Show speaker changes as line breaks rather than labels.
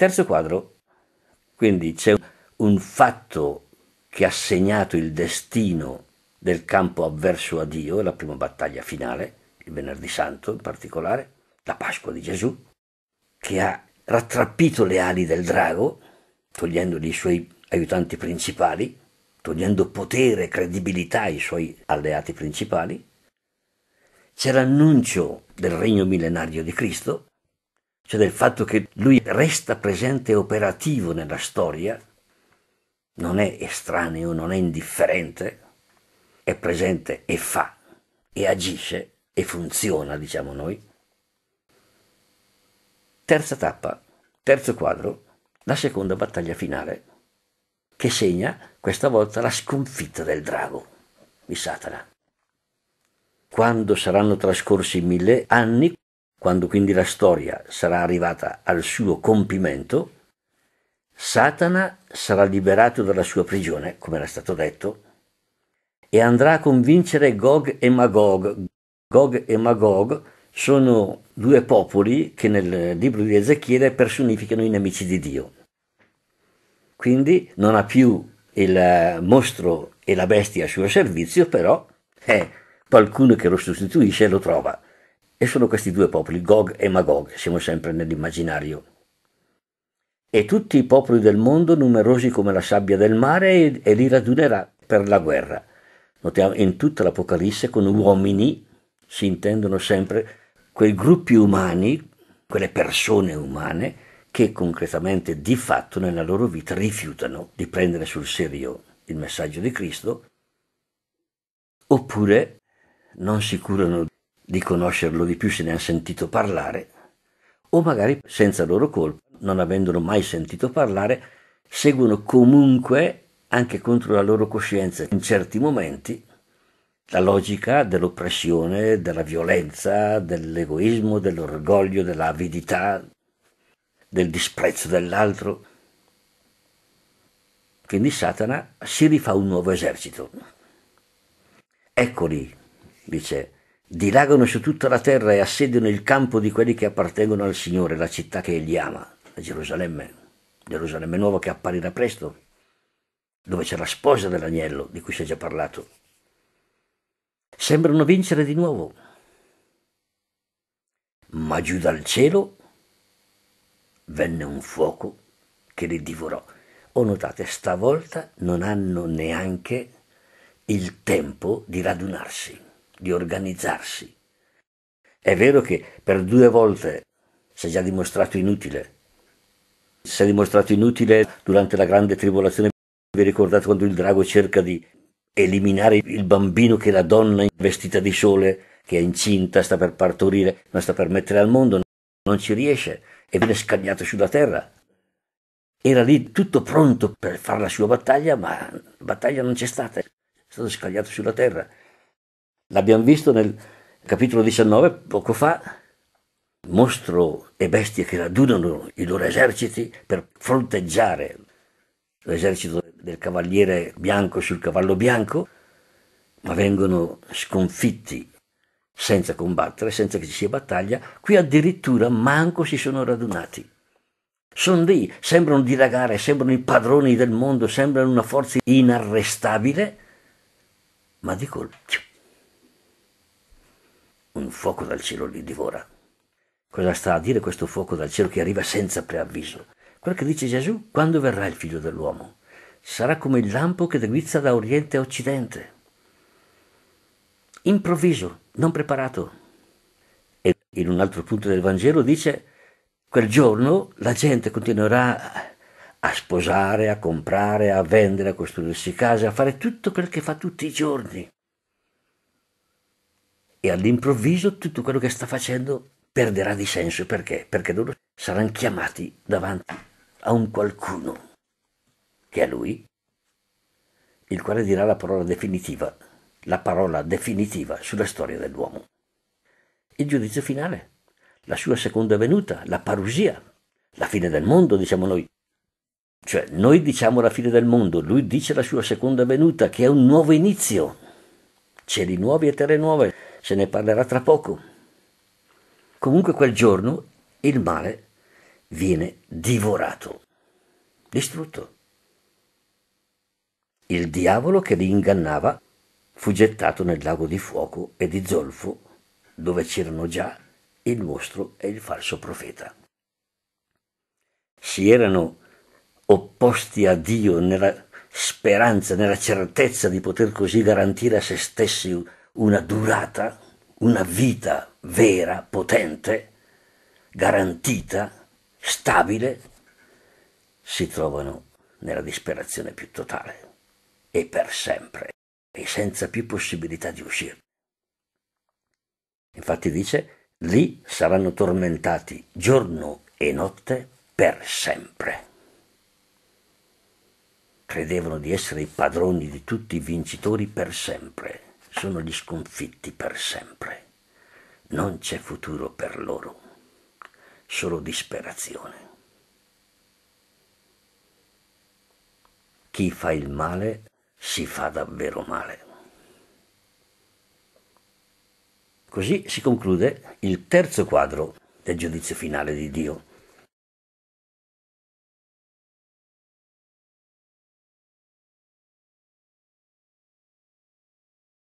Terzo quadro, quindi c'è un fatto che ha segnato il destino del campo avverso a Dio, la prima battaglia finale, il venerdì santo in particolare, la Pasqua di Gesù, che ha rattrappito le ali del drago, togliendogli i suoi aiutanti principali, togliendo potere e credibilità ai suoi alleati principali, c'è l'annuncio del regno millenario di Cristo, cioè del fatto che lui resta presente e operativo nella storia, non è estraneo, non è indifferente, è presente e fa, e agisce, e funziona, diciamo noi. Terza tappa, terzo quadro, la seconda battaglia finale, che segna questa volta la sconfitta del drago, di Satana. Quando saranno trascorsi mille anni, quando quindi la storia sarà arrivata al suo compimento, Satana sarà liberato dalla sua prigione, come era stato detto, e andrà a convincere Gog e Magog. Gog e Magog sono due popoli che nel libro di Ezechiele personificano i nemici di Dio. Quindi non ha più il mostro e la bestia a suo servizio, però è eh, qualcuno che lo sostituisce e lo trova. E sono questi due popoli, Gog e Magog, siamo sempre nell'immaginario. E tutti i popoli del mondo, numerosi come la sabbia del mare, e li radunerà per la guerra. Notiamo, in tutta l'Apocalisse con uomini si intendono sempre quei gruppi umani, quelle persone umane, che concretamente di fatto nella loro vita rifiutano di prendere sul serio il messaggio di Cristo, oppure non si curano di conoscerlo di più se ne ha sentito parlare, o magari senza loro colpa, non avendolo mai sentito parlare, seguono comunque, anche contro la loro coscienza, in certi momenti, la logica dell'oppressione, della violenza, dell'egoismo, dell'orgoglio, dell'avidità, del disprezzo dell'altro. Quindi Satana si rifà un nuovo esercito. Eccoli, dice, dilagano su tutta la terra e assediano il campo di quelli che appartengono al Signore, la città che egli ama, la Gerusalemme, Gerusalemme nuova che apparirà presto, dove c'è la sposa dell'agnello di cui si è già parlato. Sembrano vincere di nuovo. Ma giù dal cielo venne un fuoco che li divorò. O oh, notate, stavolta non hanno neanche il tempo di radunarsi di organizzarsi. È vero che per due volte si è già dimostrato inutile. Si è dimostrato inutile durante la grande tribolazione. Vi ricordate quando il drago cerca di eliminare il bambino che la donna vestita di sole, che è incinta, sta per partorire, non sta per mettere al mondo, non ci riesce e viene scagliato sulla terra. Era lì tutto pronto per fare la sua battaglia, ma la battaglia non c'è stata, è stato scagliato sulla terra. L'abbiamo visto nel capitolo 19 poco fa, mostro e bestie che radunano i loro eserciti per fronteggiare l'esercito del cavaliere bianco sul cavallo bianco, ma vengono sconfitti senza combattere, senza che ci sia battaglia, qui addirittura manco si sono radunati. Sono lì, sembrano dilagare, sembrano i padroni del mondo, sembrano una forza inarrestabile, ma di colpo un fuoco dal cielo li divora. Cosa sta a dire questo fuoco dal cielo che arriva senza preavviso? Quel che dice Gesù, quando verrà il figlio dell'uomo? Sarà come il lampo che guizza da oriente a occidente. Improvviso, non preparato. E in un altro punto del Vangelo dice, quel giorno la gente continuerà a sposare, a comprare, a vendere, a costruirsi case, a fare tutto quel che fa tutti i giorni e all'improvviso tutto quello che sta facendo perderà di senso perché? Perché loro saranno chiamati davanti a un qualcuno che è lui, il quale dirà la parola definitiva, la parola definitiva sulla storia dell'uomo. Il giudizio finale, la sua seconda venuta, la parusia, la fine del mondo, diciamo noi. Cioè, noi diciamo la fine del mondo, lui dice la sua seconda venuta, che è un nuovo inizio. Cieli nuovi e terre nuove se ne parlerà tra poco. Comunque quel giorno il mare viene divorato, distrutto. Il diavolo che li ingannava fu gettato nel lago di fuoco e di zolfo, dove c'erano già il mostro e il falso profeta. Si erano opposti a Dio nella speranza, nella certezza di poter così garantire a se stessi una durata, una vita vera, potente, garantita, stabile, si trovano nella disperazione più totale e per sempre e senza più possibilità di uscirne. Infatti dice, lì saranno tormentati giorno e notte per sempre. Credevano di essere i padroni di tutti i vincitori per sempre sono gli sconfitti per sempre. Non c'è futuro per loro, solo disperazione. Chi fa il male si fa davvero male. Così si conclude il terzo quadro del giudizio finale di Dio